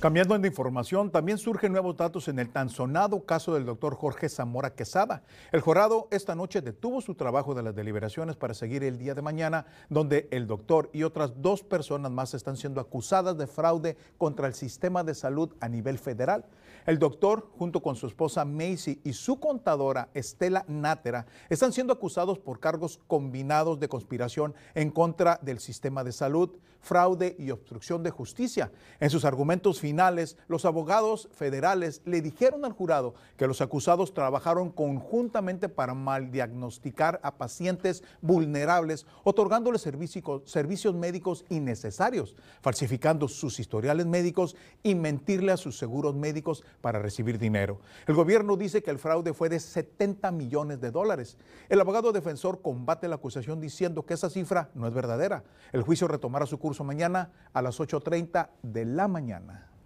Cambiando de información, también surgen nuevos datos en el tan sonado caso del doctor Jorge Zamora Quesada. El jurado esta noche detuvo su trabajo de las deliberaciones para seguir el día de mañana, donde el doctor y otras dos personas más están siendo acusadas de fraude contra el sistema de salud a nivel federal. El doctor, junto con su esposa Macy y su contadora Estela Nátera, están siendo acusados por cargos combinados de conspiración en contra del sistema de salud, fraude y obstrucción de justicia. En sus argumentos finales, los abogados federales le dijeron al jurado que los acusados trabajaron conjuntamente para maldiagnosticar a pacientes vulnerables, otorgándoles servicios médicos innecesarios, falsificando sus historiales médicos y mentirle a sus seguros médicos para recibir dinero. El gobierno dice que el fraude fue de 70 millones de dólares. El abogado defensor combate la acusación diciendo que esa cifra no es verdadera. El juicio retomará su curso mañana a las 8.30 de la mañana.